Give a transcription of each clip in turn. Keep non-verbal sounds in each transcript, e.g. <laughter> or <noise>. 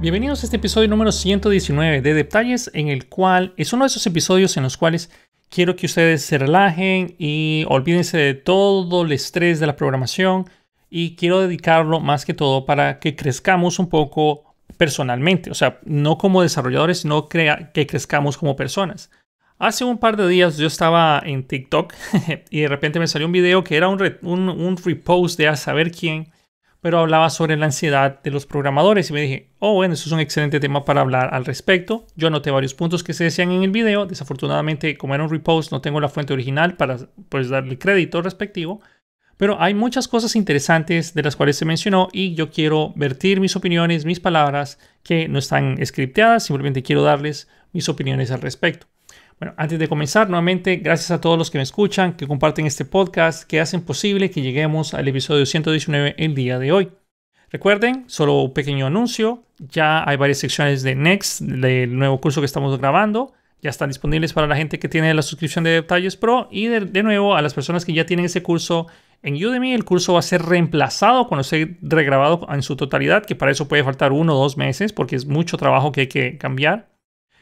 Bienvenidos a este episodio número 119 de Detalles, en el cual es uno de esos episodios en los cuales quiero que ustedes se relajen y olvídense de todo el estrés de la programación y quiero dedicarlo más que todo para que crezcamos un poco personalmente, o sea, no como desarrolladores, sino que crezcamos como personas. Hace un par de días yo estaba en TikTok <laughs> y de repente me salió un video que era un, un, un repost de a saber quién pero hablaba sobre la ansiedad de los programadores y me dije, oh bueno, eso es un excelente tema para hablar al respecto. Yo anoté varios puntos que se decían en el video, desafortunadamente como era un repost no tengo la fuente original para pues darle crédito respectivo, pero hay muchas cosas interesantes de las cuales se mencionó y yo quiero vertir mis opiniones, mis palabras que no están scripteadas, simplemente quiero darles mis opiniones al respecto. Bueno, antes de comenzar, nuevamente, gracias a todos los que me escuchan, que comparten este podcast, que hacen posible que lleguemos al episodio 119 el día de hoy. Recuerden, solo un pequeño anuncio, ya hay varias secciones de Next, del nuevo curso que estamos grabando, ya están disponibles para la gente que tiene la suscripción de Detalles Pro y de, nuevo a las personas que ya tienen ese curso en Udemy, el curso va a ser reemplazado cuando sea regrabado en su totalidad, que para eso puede faltar uno o dos meses porque es mucho trabajo que hay que cambiar.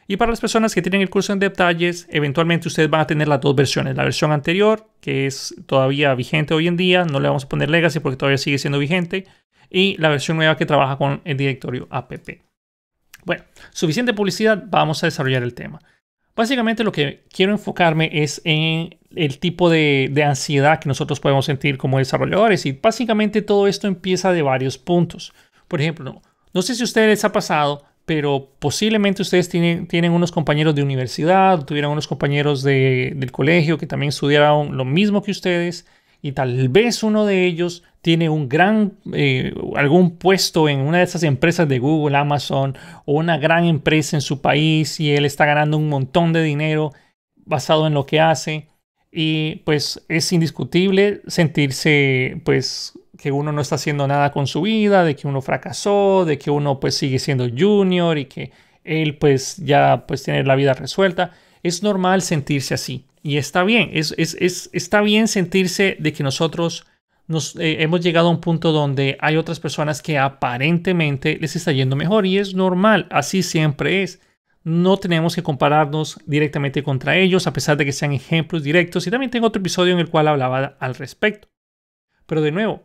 Y para las personas que tienen el curso en detalles, eventualmente ustedes van a tener las dos versiones. La versión anterior, que es todavía vigente hoy en día, no le vamos a poner legacy porque todavía sigue siendo vigente. Y la versión nueva que trabaja con el directorio app. Bueno, suficiente publicidad, vamos a desarrollar el tema. Básicamente lo que quiero enfocarme es en el tipo de, de, ansiedad que nosotros podemos sentir como desarrolladores y básicamente todo esto empieza de varios puntos. Por ejemplo, no sé si a ustedes les ha pasado, pero posiblemente ustedes tienen, unos compañeros de universidad, tuvieron unos compañeros del colegio que también estudiaron lo mismo que ustedes y tal vez uno de ellos tiene un gran, eh, algún puesto en una de esas empresas de Google, Amazon o una gran empresa en su país y él está ganando un montón de dinero basado en lo que hace y pues es indiscutible sentirse pues que uno no está haciendo nada con su vida, de que uno fracasó, de que uno pues sigue siendo junior y que él pues ya pues tiene la vida resuelta. Es normal sentirse así y está bien, es, está bien sentirse de que nosotros nos, eh, hemos llegado a un punto donde hay otras personas que aparentemente les está yendo mejor y es normal, así siempre es. No tenemos que compararnos directamente contra ellos a pesar de que sean ejemplos directos y también tengo otro episodio en el cual hablaba al respecto. Pero de nuevo,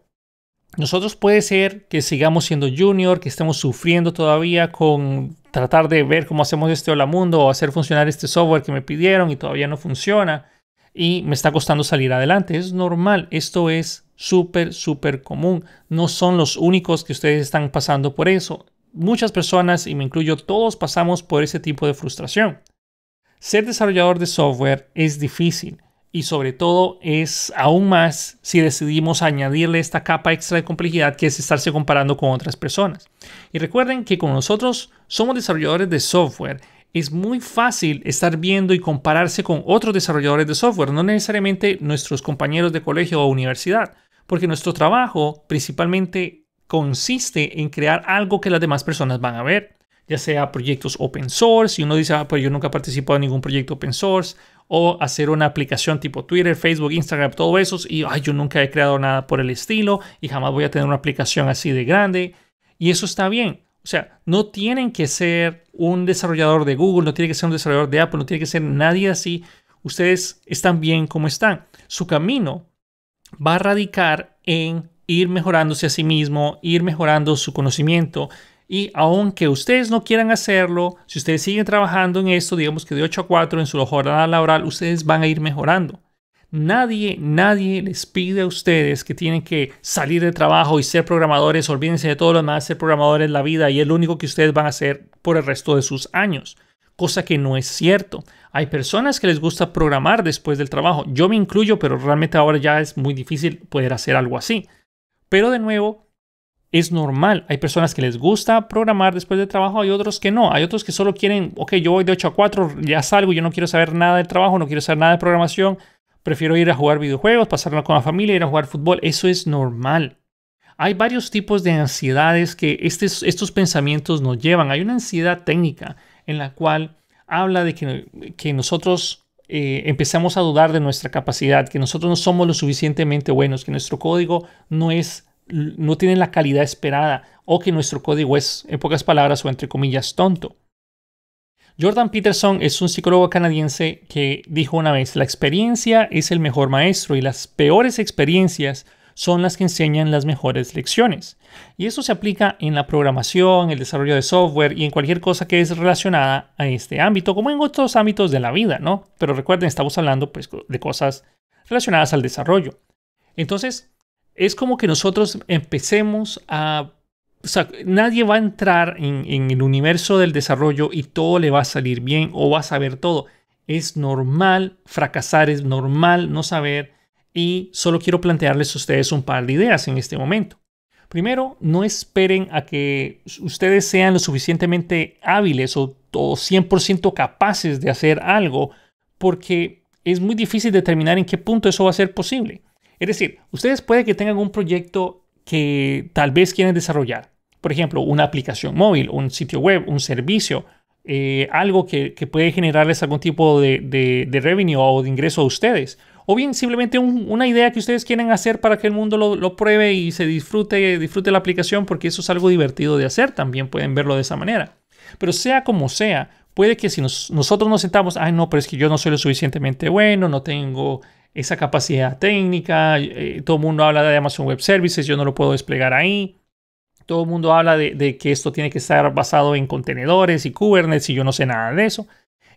nosotros puede ser que sigamos siendo junior, que estemos sufriendo todavía con tratar de ver cómo hacemos este hola mundo o hacer funcionar este software que me pidieron y todavía no funciona y me está costando salir adelante. Es normal, esto es súper, súper común. No son los únicos que ustedes están pasando por eso. Muchas personas, y me incluyo, todos pasamos por ese tipo de frustración. Ser desarrollador de software es difícil y sobre todo es aún más si decidimos añadirle esta capa extra de complejidad que es estarse comparando con otras personas. Y recuerden que con nosotros somos desarrolladores de software, es muy fácil estar viendo y compararse con otros desarrolladores de software, no necesariamente nuestros compañeros de colegio o universidad, porque nuestro trabajo principalmente consiste en crear algo que las demás personas van a ver, ya sea proyectos open source, y uno dice, ah, pues yo nunca he participado en ningún proyecto open source, o hacer una aplicación tipo Twitter, Facebook, Instagram, todo eso. Y yo nunca he creado nada por el estilo y jamás voy a tener una aplicación así de grande. Y eso está bien. O sea, no tienen que ser un desarrollador de Google, no tiene que ser un desarrollador de Apple, no tiene que ser nadie así. Ustedes están bien como están. Su camino va a radicar en ir mejorándose a sí mismo, ir mejorando su conocimiento, y aunque ustedes no quieran hacerlo, si ustedes siguen trabajando en esto, digamos que de 8 a 4 en su jornada laboral, ustedes van a ir mejorando. Nadie, nadie les pide a ustedes que tienen que salir de trabajo y ser programadores. Olvídense de todo lo demás, ser programadores en la vida y es lo único que ustedes van a hacer por el resto de sus años. Cosa que no es cierto. Hay personas que les gusta programar después del trabajo. Yo me incluyo, pero realmente ahora ya es muy difícil poder hacer algo así. Pero de nuevo, es normal. Hay personas que les gusta programar después de trabajo, hay otros que no. Hay otros que solo quieren, ok, yo voy de 8 a 4, ya salgo, yo no quiero saber nada de trabajo, no quiero saber nada de programación, prefiero ir a jugar videojuegos, pasarla con la familia, ir a jugar fútbol. Eso es normal. Hay varios tipos de ansiedades que estos pensamientos nos llevan. Hay una ansiedad técnica en la cual habla de que, que nosotros eh, empezamos a dudar de nuestra capacidad, que nosotros no somos lo suficientemente buenos, que nuestro código no es no tienen la calidad esperada o que nuestro código es, en pocas palabras o entre comillas, tonto. Jordan Peterson es un psicólogo canadiense que dijo una vez, la experiencia es el mejor maestro y las peores experiencias son las que enseñan las mejores lecciones. Y eso se aplica en la programación, el desarrollo de software y en cualquier cosa que es relacionada a este ámbito, como en otros ámbitos de la vida, ¿no? Pero recuerden, estamos hablando pues, de cosas relacionadas al desarrollo. Entonces, es como que nosotros empecemos a... O sea, nadie va a entrar en, el universo del desarrollo y todo le va a salir bien o va a saber todo. Es normal fracasar, es normal no saber y solo quiero plantearles a ustedes un par de ideas en este momento. Primero, no esperen a que ustedes sean lo suficientemente hábiles o, o 100% capaces de hacer algo, porque es muy difícil determinar en qué punto eso va a ser posible. Es decir, ustedes puede que tengan un proyecto que tal vez quieren desarrollar. Por ejemplo, una aplicación móvil, un sitio web, un servicio, eh, algo que, puede generarles algún tipo de, revenue o de ingreso a ustedes. O bien simplemente una idea que ustedes quieren hacer para que el mundo lo, pruebe y se disfrute, disfrute la aplicación, porque eso es algo divertido de hacer. También pueden verlo de esa manera. Pero sea como sea, puede que si nosotros nos sentamos, ay no, pero es que yo no soy lo suficientemente bueno, no tengo esa capacidad técnica. Eh, todo el mundo habla de Amazon Web Services, yo no lo puedo desplegar ahí. Todo el mundo habla de, que esto tiene que estar basado en contenedores y Kubernetes y yo no sé nada de eso.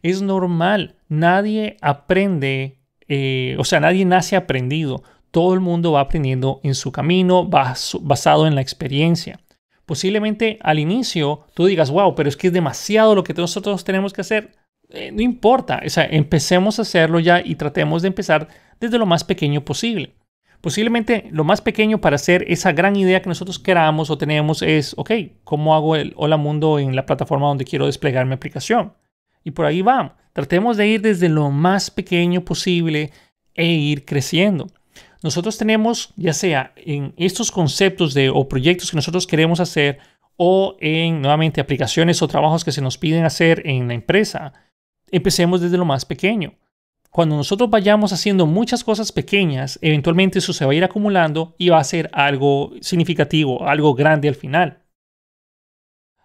Es normal, nadie aprende, eh, o sea, nadie nace aprendido. Todo el mundo va aprendiendo en su camino basado en la experiencia. Posiblemente al inicio tú digas, wow, pero es que es demasiado lo que nosotros tenemos que hacer. Eh, no importa, o empecemos a hacerlo ya y tratemos de empezar desde lo más pequeño posible. Posiblemente lo más pequeño para hacer esa gran idea que nosotros queramos o tenemos es, ok, ¿cómo hago el Hola Mundo en la plataforma donde quiero desplegar mi aplicación? Y por ahí vamos. Tratemos de ir desde lo más pequeño posible e ir creciendo. Nosotros tenemos, ya sea en estos conceptos de, o proyectos que nosotros queremos hacer, o en nuevamente aplicaciones o trabajos que se nos piden hacer en la empresa, empecemos desde lo más pequeño. Cuando nosotros vayamos haciendo muchas cosas pequeñas, eventualmente eso se va a ir acumulando y va a ser algo significativo, algo grande al final.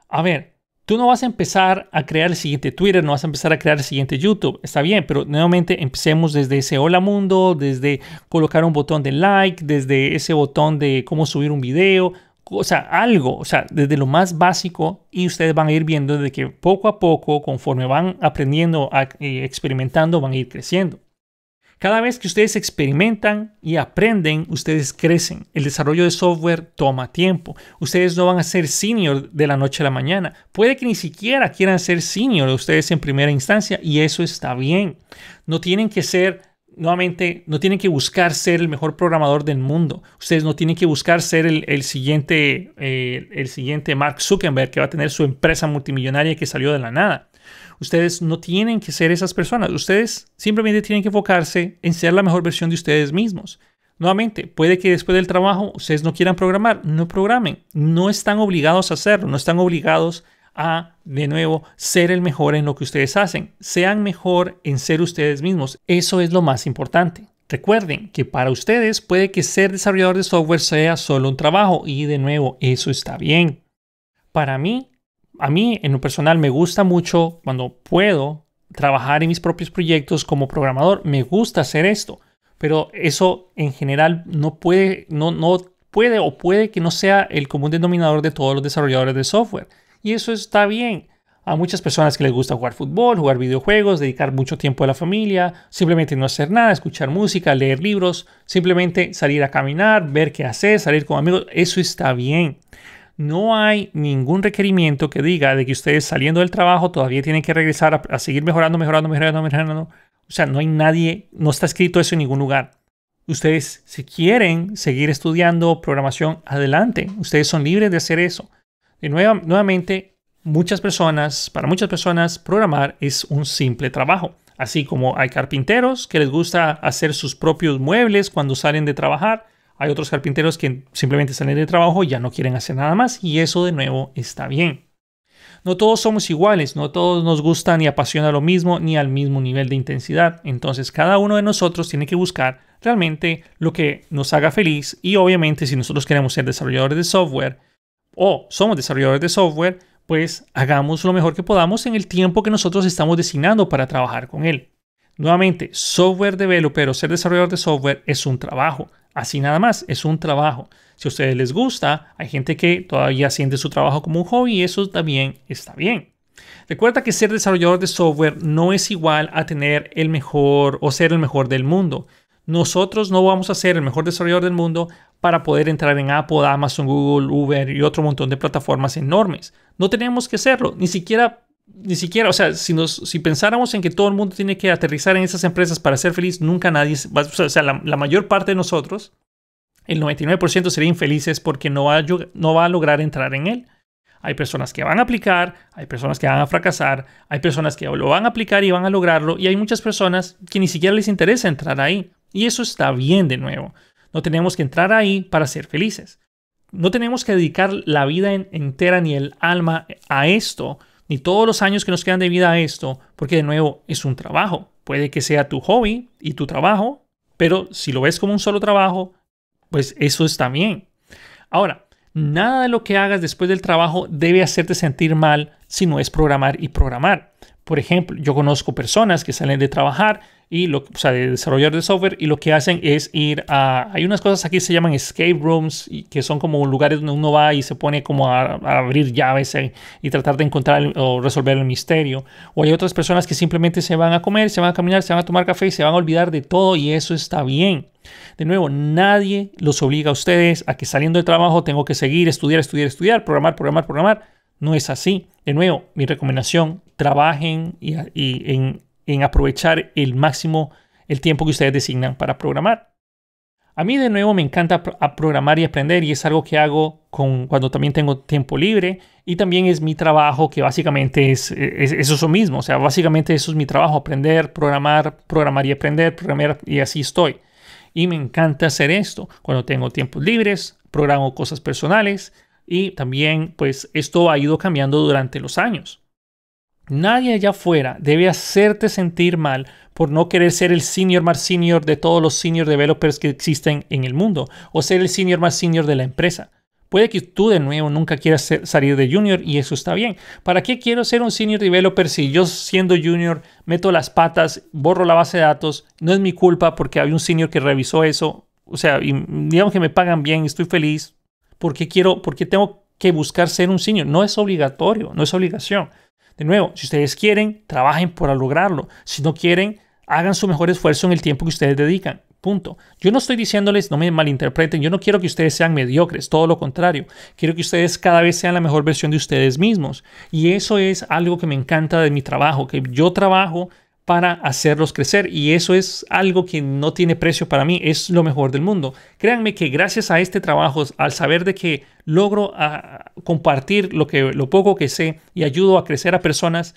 A ver, tú no vas a empezar a crear el siguiente Twitter, no vas a empezar a crear el siguiente YouTube, está bien, pero nuevamente empecemos desde ese hola mundo, desde colocar un botón de like, desde ese botón de cómo subir un video, o sea, algo, o sea, desde lo más básico y ustedes van a ir viendo de que poco a poco, conforme van aprendiendo y eh, experimentando, van a ir creciendo. Cada vez que ustedes experimentan y aprenden, ustedes crecen. El desarrollo de software toma tiempo. Ustedes no van a ser senior de la noche a la mañana. Puede que ni siquiera quieran ser senior ustedes en primera instancia y eso está bien. No tienen que ser nuevamente, no tienen que buscar ser el mejor programador del mundo. Ustedes no tienen que buscar ser el, siguiente, eh, el siguiente Mark Zuckerberg que va a tener su empresa multimillonaria que salió de la nada. Ustedes no tienen que ser esas personas. Ustedes simplemente tienen que enfocarse en ser la mejor versión de ustedes mismos. Nuevamente, puede que después del trabajo ustedes no quieran programar, no programen. No están obligados a hacerlo, no están obligados a, de nuevo, ser el mejor en lo que ustedes hacen. Sean mejor en ser ustedes mismos. Eso es lo más importante. Recuerden que para ustedes puede que ser desarrollador de software sea solo un trabajo y de nuevo, eso está bien. Para mí, a mí en lo personal me gusta mucho cuando puedo trabajar en mis propios proyectos como programador. Me gusta hacer esto, pero eso en general no puede, no, no puede o puede que no sea el común denominador de todos los desarrolladores de software y eso está bien. A muchas personas que les gusta jugar fútbol, jugar videojuegos, dedicar mucho tiempo a la familia, simplemente no hacer nada, escuchar música, leer libros, simplemente salir a caminar, ver qué hacer, salir con amigos, eso está bien. No hay ningún requerimiento que diga de que ustedes saliendo del trabajo todavía tienen que regresar a, seguir mejorando, mejorando, mejorando, mejorando. O sea, no hay nadie, no está escrito eso en ningún lugar. Ustedes, si quieren seguir estudiando programación, adelante. Ustedes son libres de hacer eso. Y nuevamente, muchas personas, para muchas personas, programar es un simple trabajo. Así como hay carpinteros que les gusta hacer sus propios muebles cuando salen de trabajar, hay otros carpinteros que simplemente salen de trabajo y ya no quieren hacer nada más y eso de nuevo está bien. No todos somos iguales, no todos nos gusta ni apasiona lo mismo ni al mismo nivel de intensidad, entonces cada uno de nosotros tiene que buscar realmente lo que nos haga feliz y obviamente si nosotros queremos ser desarrolladores de software, o somos desarrolladores de software, pues hagamos lo mejor que podamos en el tiempo que nosotros estamos designando para trabajar con él. Nuevamente, software developer o ser desarrollador de software es un trabajo. Así nada más, es un trabajo. Si a ustedes les gusta, hay gente que todavía siente su trabajo como un hobby y eso también está bien. Recuerda que ser desarrollador de software no es igual a tener el mejor o ser el mejor del mundo nosotros no vamos a ser el mejor desarrollador del mundo para poder entrar en Apple, Amazon, Google, Uber y otro montón de plataformas enormes. No tenemos que hacerlo. ni siquiera, ni siquiera, o sea, si, pensáramos en que todo el mundo tiene que aterrizar en esas empresas para ser feliz, nunca nadie, o sea, la, mayor parte de nosotros, el 99% sería infelices porque no va, a, no va a lograr entrar en él. Hay personas que van a aplicar, hay personas que van a fracasar, hay personas que lo van a aplicar y van a lograrlo, y hay muchas personas que ni siquiera les interesa entrar ahí. Y eso está bien de nuevo. No tenemos que entrar ahí para ser felices. No tenemos que dedicar la vida entera ni el alma a esto, ni todos los años que nos quedan de vida a esto, porque de nuevo es un trabajo. Puede que sea tu hobby y tu trabajo, pero si lo ves como un solo trabajo, pues eso está bien. Ahora, nada de lo que hagas después del trabajo debe hacerte sentir mal si no es programar y programar. Por ejemplo, yo conozco personas que salen de trabajar y lo, o sea, de desarrollar de software y lo que hacen es ir a, hay unas cosas aquí que se llaman escape rooms, y que son como lugares donde uno va y se pone como a, abrir llaves eh, y tratar de encontrar o resolver el misterio. O hay otras personas que simplemente se van a comer, se van a caminar, se van a tomar café y se van a olvidar de todo y eso está bien. De nuevo, nadie los obliga a ustedes a que saliendo de trabajo tengo que seguir, estudiar, estudiar, estudiar, programar, programar, programar. No es así. De nuevo, mi recomendación, trabajen y, y en en aprovechar el máximo el tiempo que ustedes designan para programar. A mí de nuevo me encanta programar y aprender y es algo que hago con, cuando también tengo tiempo libre y también es mi trabajo que básicamente es, es, eso mismo, o sea, básicamente eso es mi trabajo, aprender, programar, programar y aprender, programar y así estoy. Y me encanta hacer esto. Cuando tengo tiempos libres, programo cosas personales y también pues esto ha ido cambiando durante los años. Nadie allá afuera debe hacerte sentir mal por no querer ser el senior más senior de todos los senior developers que existen en el mundo o ser el senior más senior de la empresa. Puede que tú de nuevo nunca quieras salir de junior y eso está bien. ¿Para qué quiero ser un senior developer si yo siendo junior meto las patas, borro la base de datos? No es mi culpa porque había un senior que revisó eso. O sea, digamos que me pagan bien, estoy feliz. ¿Por qué quiero, qué tengo que buscar ser un senior? No es obligatorio, no es obligación. De nuevo, si ustedes quieren, trabajen para lograrlo. Si no quieren, hagan su mejor esfuerzo en el tiempo que ustedes dedican. Punto. Yo no estoy diciéndoles, no me malinterpreten, yo no quiero que ustedes sean mediocres, todo lo contrario. Quiero que ustedes cada vez sean la mejor versión de ustedes mismos. Y eso es algo que me encanta de mi trabajo, que yo trabajo para hacerlos crecer. Y eso es algo que no tiene precio para mí, es lo mejor del mundo. Créanme que gracias a este trabajo, al saber de que logro ah, compartir lo, que, lo poco que sé y ayudo a crecer a personas,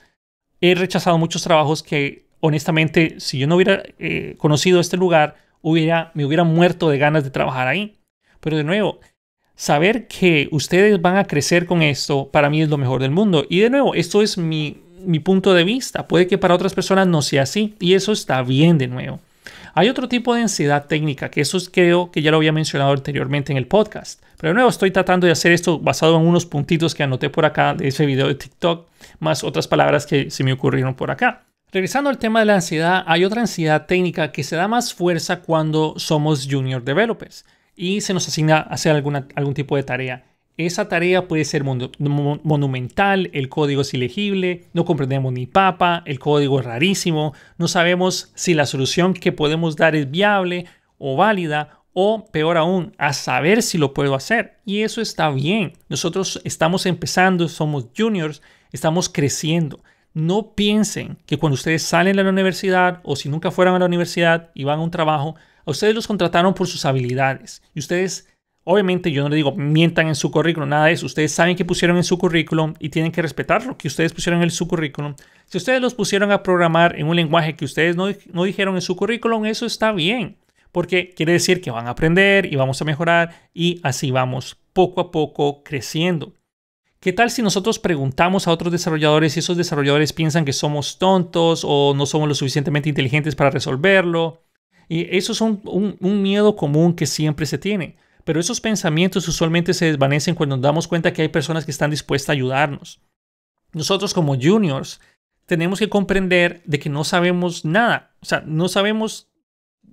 he rechazado muchos trabajos que honestamente, si yo no hubiera eh, conocido este lugar, hubiera, me hubiera muerto de ganas de trabajar ahí. Pero de nuevo, saber que ustedes van a crecer con esto, para mí es lo mejor del mundo. Y de nuevo, esto es mi, mi punto de vista. Puede que para otras personas no sea así y eso está bien de nuevo. Hay otro tipo de ansiedad técnica, que eso creo que ya lo había mencionado anteriormente en el podcast. Pero de nuevo, estoy tratando de hacer esto basado en unos puntitos que anoté por acá de ese video de TikTok, más otras palabras que se me ocurrieron por acá. Regresando al tema de la ansiedad, hay otra ansiedad técnica que se da más fuerza cuando somos junior developers y se nos asigna hacer alguna, algún tipo de tarea. Esa tarea puede ser monumental, el código es ilegible, no comprendemos ni papa, el código es rarísimo, no sabemos si la solución que podemos dar es viable o válida o peor aún, a saber si lo puedo hacer. Y eso está bien. Nosotros estamos empezando, somos juniors, estamos creciendo. No piensen que cuando ustedes salen de la universidad o si nunca fueran a la universidad y van a un trabajo, a ustedes los contrataron por sus habilidades y ustedes Obviamente yo no le digo mientan en su currículum, nada de eso. Ustedes saben que pusieron en su currículum y tienen que respetarlo, que ustedes pusieron en su currículum. Si ustedes los pusieron a programar en un lenguaje que ustedes no, dijeron en su currículum, eso está bien, porque quiere decir que van a aprender y vamos a mejorar y así vamos poco a poco creciendo. ¿Qué tal si nosotros preguntamos a otros desarrolladores y esos desarrolladores piensan que somos tontos o no somos lo suficientemente inteligentes para resolverlo? Y eso es un miedo común que siempre se tiene. Pero esos pensamientos usualmente se desvanecen cuando nos damos cuenta que hay personas que están dispuestas a ayudarnos. Nosotros como juniors tenemos que comprender de que no sabemos nada. O sea, no sabemos,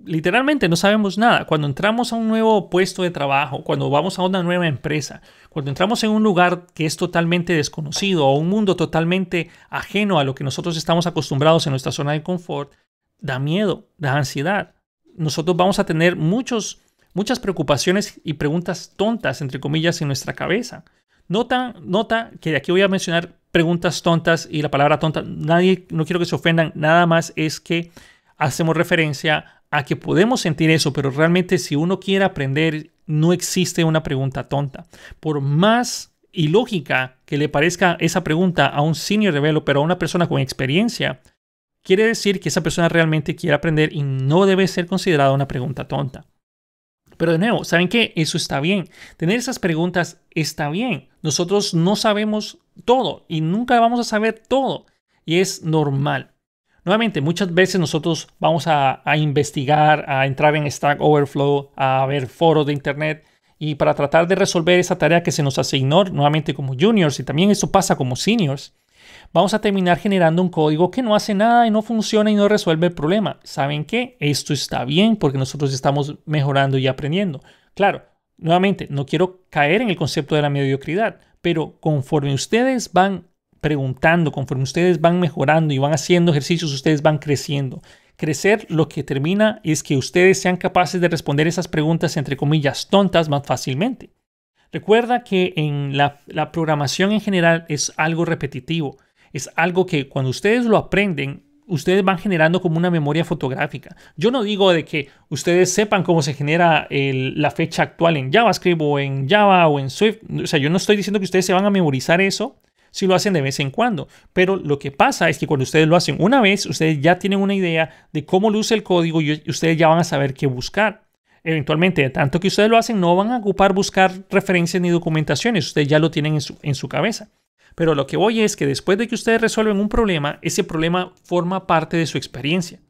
literalmente no sabemos nada. Cuando entramos a un nuevo puesto de trabajo, cuando vamos a una nueva empresa, cuando entramos en un lugar que es totalmente desconocido o un mundo totalmente ajeno a lo que nosotros estamos acostumbrados en nuestra zona de confort, da miedo, da ansiedad. Nosotros vamos a tener muchos muchas preocupaciones y preguntas tontas, entre comillas, en nuestra cabeza. Nota, nota que de aquí voy a mencionar preguntas tontas y la palabra tonta, nadie, no quiero que se ofendan, nada más es que hacemos referencia a que podemos sentir eso, pero realmente si uno quiere aprender, no existe una pregunta tonta. Por más ilógica que le parezca esa pregunta a un senior developer pero a una persona con experiencia, quiere decir que esa persona realmente quiere aprender y no debe ser considerada una pregunta tonta. Pero de nuevo, ¿saben qué? Eso está bien. Tener esas preguntas está bien. Nosotros no sabemos todo y nunca vamos a saber todo. Y es normal. Nuevamente, muchas veces nosotros vamos a, investigar, a entrar en Stack Overflow, a ver foros de Internet y para tratar de resolver esa tarea que se nos asignó nuevamente como juniors y también eso pasa como seniors, vamos a terminar generando un código que no hace nada y no funciona y no resuelve el problema. ¿Saben qué? Esto está bien porque nosotros estamos mejorando y aprendiendo. Claro, nuevamente, no quiero caer en el concepto de la mediocridad, pero conforme ustedes van preguntando, conforme ustedes van mejorando y van haciendo ejercicios, ustedes van creciendo. Crecer lo que termina es que ustedes sean capaces de responder esas preguntas, entre comillas, tontas más fácilmente. Recuerda que en la programación en general es algo repetitivo es algo que cuando ustedes lo aprenden, ustedes van generando como una memoria fotográfica. Yo no digo de que ustedes sepan cómo se genera la fecha actual en JavaScript o en Java o en Swift. O sea, yo no estoy diciendo que ustedes se van a memorizar eso si lo hacen de vez en cuando. Pero lo que pasa es que cuando ustedes lo hacen una vez, ustedes ya tienen una idea de cómo luce el código y ustedes ya van a saber qué buscar. Eventualmente, tanto que ustedes lo hacen, no van a ocupar buscar referencias ni documentaciones. Ustedes ya lo tienen en en su cabeza. Pero lo que voy es que después de que ustedes resuelven un problema, ese problema forma parte de su experiencia.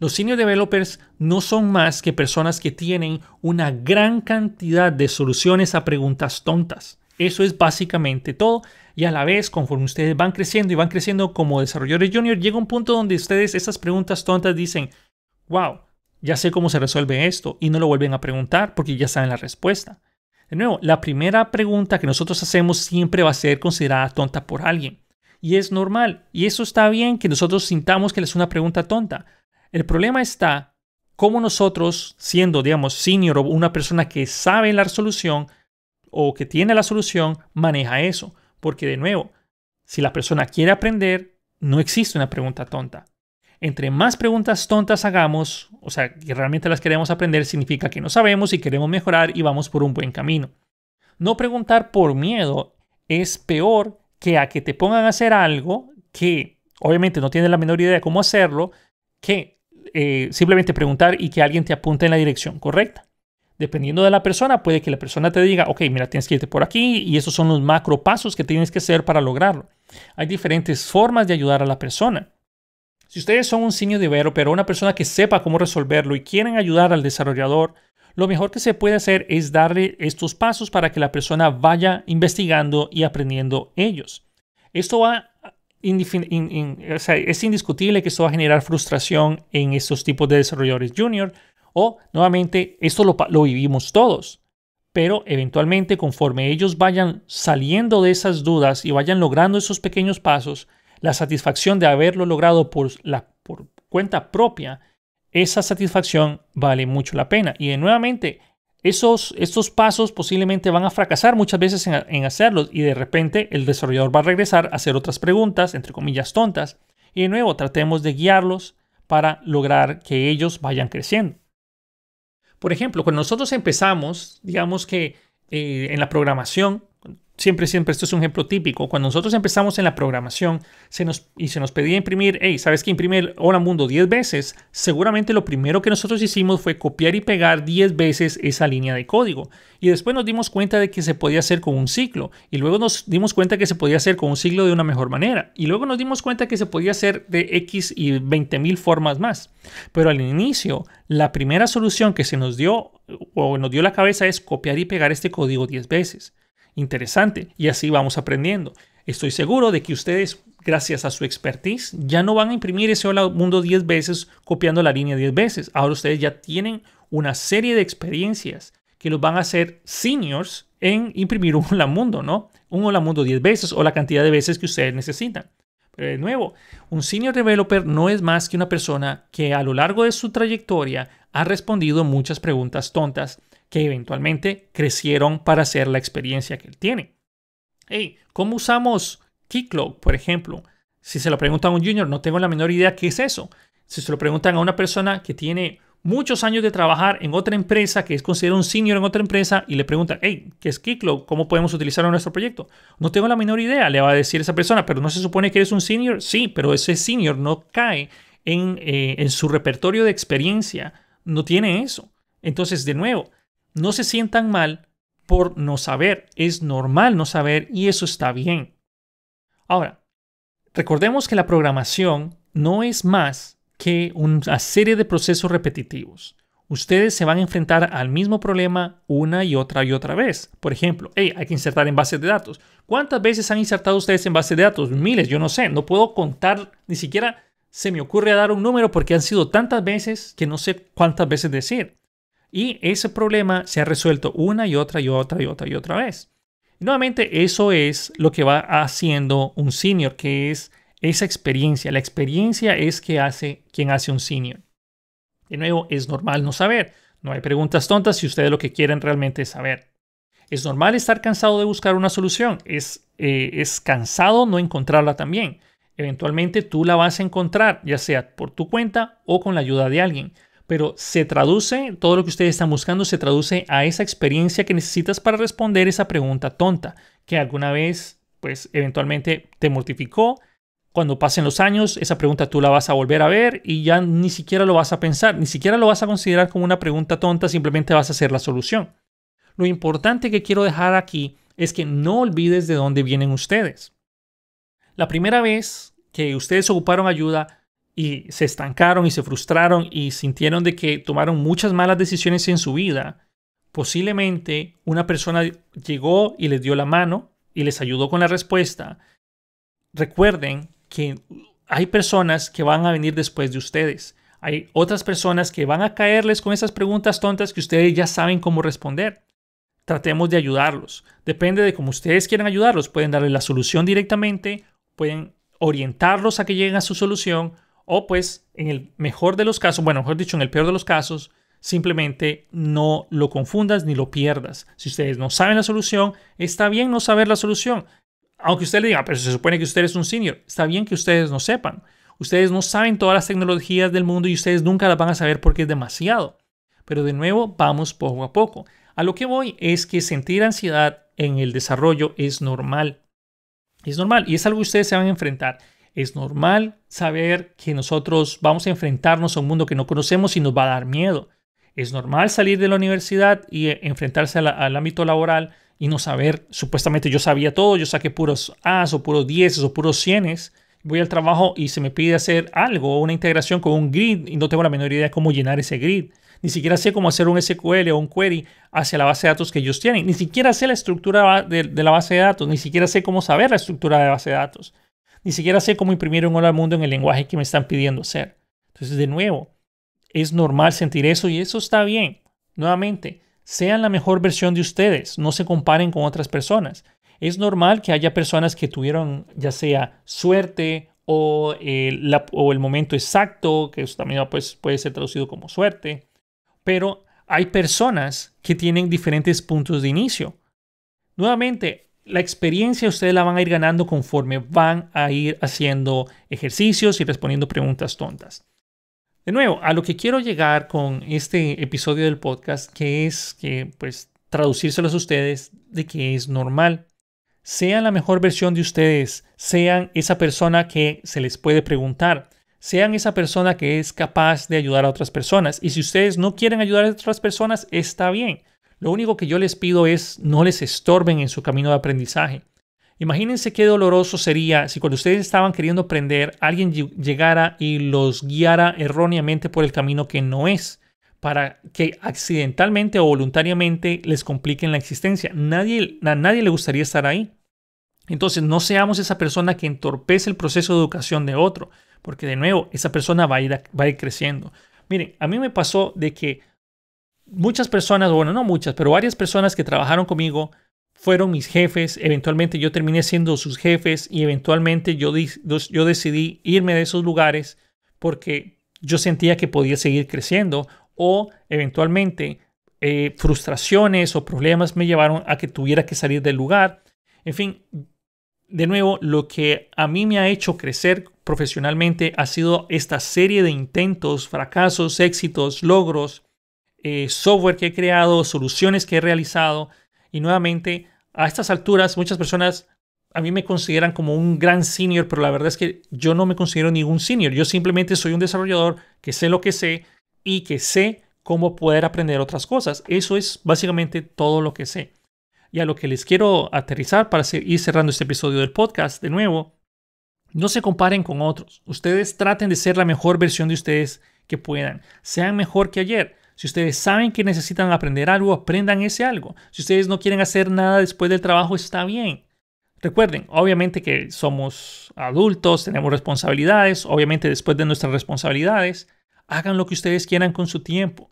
Los senior developers no son más que personas que tienen una gran cantidad de soluciones a preguntas tontas. Eso es básicamente todo. Y a la vez, conforme ustedes van creciendo y van creciendo como desarrolladores junior, llega un punto donde ustedes esas preguntas tontas dicen, wow, ya sé cómo se resuelve esto y no lo vuelven a preguntar porque ya saben la respuesta. De nuevo, la primera pregunta que nosotros hacemos siempre va a ser considerada tonta por alguien. Y es normal, y eso está bien que nosotros sintamos que es una pregunta tonta. El problema está cómo nosotros, siendo, digamos, senior o una persona que sabe la solución o que tiene la solución, maneja eso. Porque de nuevo, si la persona quiere aprender, no existe una pregunta tonta entre más preguntas tontas hagamos, o sea, que realmente las queremos aprender, significa que no sabemos y queremos mejorar y vamos por un buen camino. No preguntar por miedo es peor que a que te pongan a hacer algo que obviamente no tienes la menor idea de cómo hacerlo, que eh, simplemente preguntar y que alguien te apunte en la dirección correcta. Dependiendo de la persona, puede que la persona te diga, ok, mira, tienes que irte por aquí y esos son los macro pasos que tienes que hacer para lograrlo. Hay diferentes formas de ayudar a la persona. Si ustedes son un de vero, pero una persona que sepa cómo resolverlo y quieren ayudar al desarrollador, lo mejor que se puede hacer es darle estos pasos para que la persona vaya investigando y aprendiendo ellos. Esto va es indiscutible que esto va a generar frustración en estos tipos de desarrolladores junior o nuevamente esto lo vivimos todos. Pero eventualmente conforme ellos vayan saliendo de esas dudas y vayan logrando esos pequeños pasos, la satisfacción de haberlo logrado por, la, por cuenta propia, esa satisfacción vale mucho la pena. Y nuevamente, esos, estos pasos posiblemente van a fracasar muchas veces en, hacerlos y de repente el desarrollador va a regresar a hacer otras preguntas, entre comillas tontas, y de nuevo tratemos de guiarlos para lograr que ellos vayan creciendo. Por ejemplo, cuando nosotros empezamos, digamos que eh, en la programación, siempre, siempre, esto es un ejemplo típico. Cuando nosotros empezamos en la programación se nos, y se nos pedía imprimir, hey, ¿sabes que imprimir Hola Mundo 10 veces? Seguramente lo primero que nosotros hicimos fue copiar y pegar 10 veces esa línea de código. Y después nos dimos cuenta de que se podía hacer con un ciclo. Y luego nos dimos cuenta que se podía hacer con un ciclo de una mejor manera. Y luego nos dimos cuenta que se podía hacer de X y 20.000 formas más. Pero al inicio, la primera solución que se nos dio o nos dio la cabeza es copiar y pegar este código 10 veces interesante y así vamos aprendiendo. Estoy seguro de que ustedes, gracias a su expertise, ya no van a imprimir ese hola mundo 10 veces copiando la línea 10 veces. Ahora ustedes ya tienen una serie de experiencias que los van a hacer seniors en imprimir un hola mundo, ¿no? Un hola mundo 10 veces o la cantidad de veces que ustedes necesitan. Pero de nuevo, un senior developer no es más que una persona que a lo largo de su trayectoria ha respondido muchas preguntas tontas que eventualmente crecieron para hacer la experiencia que él tiene. Hey, ¿cómo usamos Keycloak, por ejemplo? Si se lo preguntan a un junior, no tengo la menor idea qué es eso. Si se lo preguntan a una persona que tiene muchos años de trabajar en otra empresa, que es considerado un senior en otra empresa, y le preguntan, hey, ¿qué es Keycloak? ¿Cómo podemos utilizarlo en nuestro proyecto? No tengo la menor idea, le va a decir esa persona, pero ¿no se supone que eres un senior? Sí, pero ese senior no cae en, eh, en su repertorio de experiencia, no tiene eso. Entonces, de nuevo, no se sientan mal por no saber. Es normal no saber y eso está bien. Ahora, recordemos que la programación no es más que una serie de procesos repetitivos. Ustedes se van a enfrentar al mismo problema una y otra y otra vez. Por ejemplo, hay que insertar en bases de datos. ¿Cuántas veces han insertado ustedes en bases de datos? Miles, yo no sé. No puedo contar, ni siquiera se me ocurre dar un número porque han sido tantas veces que no sé cuántas veces decir. Y ese problema se ha resuelto una y otra y otra y otra y otra vez. nuevamente, eso es lo que va haciendo un senior, que es esa experiencia. La experiencia es que hace, quien hace un senior. De nuevo, es normal no saber. No hay preguntas tontas si ustedes lo que quieren realmente es saber. Es normal estar cansado de buscar una solución. Es, eh, es cansado no encontrarla también. Eventualmente tú la vas a encontrar, ya sea por tu cuenta o con la ayuda de alguien pero se traduce, todo lo que ustedes están buscando se traduce a esa experiencia que necesitas para responder esa pregunta tonta que alguna vez, pues eventualmente te mortificó. Cuando pasen los años, esa pregunta tú la vas a volver a ver y ya ni siquiera lo vas a pensar, ni siquiera lo vas a considerar como una pregunta tonta, simplemente vas a hacer la solución. Lo importante que quiero dejar aquí es que no olvides de dónde vienen ustedes. La primera vez que ustedes ocuparon ayuda, y se estancaron y se frustraron y sintieron de que tomaron muchas malas decisiones en su vida, posiblemente una persona llegó y les dio la mano y les ayudó con la respuesta. Recuerden que hay personas que van a venir después de ustedes. Hay otras personas que van a caerles con esas preguntas tontas que ustedes ya saben cómo responder. Tratemos de ayudarlos. Depende de cómo ustedes quieran ayudarlos. Pueden darle la solución directamente, pueden orientarlos a que lleguen a su solución o pues, en el mejor de los casos, bueno, mejor dicho, en el peor de los casos, simplemente no lo confundas ni lo pierdas. Si ustedes no saben la solución, está bien no saber la solución. Aunque usted le diga, pero se supone que usted es un senior, está bien que ustedes no sepan. Ustedes no saben todas las tecnologías del mundo y ustedes nunca las van a saber porque es demasiado. Pero de nuevo, vamos poco a poco. A lo que voy es que sentir ansiedad en el desarrollo es normal. Es normal y es algo que ustedes se van a enfrentar. Es normal saber que nosotros vamos a enfrentarnos a un mundo que no conocemos y nos va a dar miedo. Es normal salir de la universidad y eh, enfrentarse al ámbito laboral y no saber, supuestamente yo sabía todo, yo saqué puros A's o puros 10 o puros 100 voy al trabajo y se me pide hacer algo, una integración con un grid y no tengo la menor idea de cómo llenar ese grid. Ni siquiera sé cómo hacer un SQL o un query hacia la base de datos que ellos tienen. Ni siquiera sé la estructura de, de la base de datos. Ni siquiera sé cómo saber la estructura de base de datos. Ni siquiera sé cómo imprimir un hola al mundo en el lenguaje que me están pidiendo hacer. Entonces, de nuevo, es normal sentir eso y eso está bien. Nuevamente, sean la mejor versión de ustedes, no se comparen con otras personas. Es normal que haya personas que tuvieron ya sea suerte o, eh, el momento exacto, que eso también pues, puede ser traducido como suerte, pero hay personas que tienen diferentes puntos de inicio. Nuevamente, la experiencia ustedes la van a ir ganando conforme van a ir haciendo ejercicios y respondiendo preguntas tontas. De nuevo, a lo que quiero llegar con este episodio del podcast, que es que, pues, traducírselos a ustedes de que es normal. Sean la mejor versión de ustedes, sean esa persona que se les puede preguntar, sean esa persona que es capaz de ayudar a otras personas. Y si ustedes no quieren ayudar a otras personas, está bien lo único que yo les pido es no les estorben en su camino de aprendizaje. Imagínense qué doloroso sería si cuando ustedes estaban queriendo aprender alguien llegara y los guiara erróneamente por el camino que no es, para que accidentalmente o voluntariamente les compliquen la existencia. Nadie, a nadie le gustaría estar ahí. Entonces no seamos esa persona que entorpece el proceso de educación de otro, porque de nuevo esa persona va a va a ir creciendo. Miren, a mí me pasó de que muchas personas, bueno, no muchas, pero varias personas que trabajaron conmigo fueron mis jefes, eventualmente yo terminé siendo sus jefes y eventualmente yo, yo decidí irme de esos lugares porque yo sentía que podía seguir creciendo o eventualmente eh, frustraciones o problemas me llevaron a que tuviera que salir del lugar. En fin, de nuevo, lo que a mí me ha hecho crecer profesionalmente ha sido esta serie de intentos, fracasos, éxitos, logros, eh, software que he creado, soluciones que he realizado. Y nuevamente, a estas alturas, muchas personas a mí me consideran como un gran senior, pero la verdad es que yo no me considero ningún senior. Yo simplemente soy un desarrollador que sé lo que sé y que sé cómo poder aprender otras cosas. Eso es básicamente todo lo que sé. Y a lo que les quiero aterrizar para ir cerrando este episodio del podcast de nuevo, no se comparen con otros. Ustedes traten de ser la mejor versión de ustedes que puedan. Sean mejor que ayer. Si ustedes saben que necesitan aprender algo, aprendan ese algo. Si ustedes no quieren hacer nada después del trabajo, está bien. Recuerden, obviamente que somos adultos, tenemos responsabilidades, obviamente después de nuestras responsabilidades, hagan lo que ustedes quieran con su tiempo.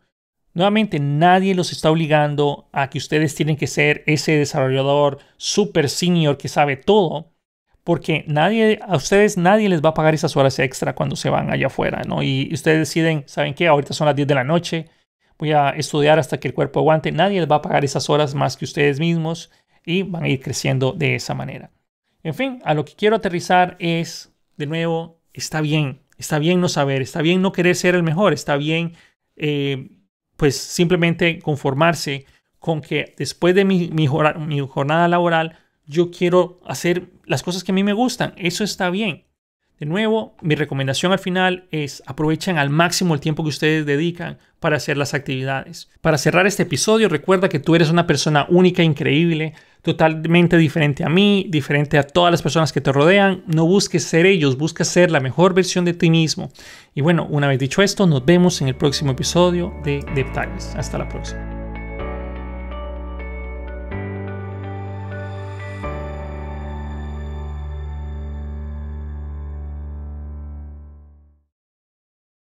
Nuevamente, nadie los está obligando a que ustedes tienen que ser ese desarrollador super senior que sabe todo, porque a ustedes nadie les va a pagar esas horas extra cuando se van allá afuera, Y ustedes deciden, ¿saben qué? Ahorita son las 10 de la noche, voy a estudiar hasta que el cuerpo aguante. Nadie les va a pagar esas horas más que ustedes mismos y van a ir creciendo de esa manera. En fin, a lo que quiero aterrizar es, de nuevo, está bien, está bien no saber, está bien no querer ser el mejor, está bien, eh, pues simplemente conformarse con que después de mi jornada laboral, yo quiero hacer las cosas que a mí me gustan. Eso está bien. De nuevo, mi recomendación al final es aprovechen al máximo el tiempo que ustedes dedican para hacer las actividades. Para cerrar este episodio, recuerda que tú eres una persona única, increíble, totalmente diferente a mí, diferente a todas las personas que te rodean. No busques ser ellos, busca ser la mejor versión de ti mismo. Y bueno, una vez dicho esto, nos vemos en el próximo episodio de Detalles. Hasta la próxima.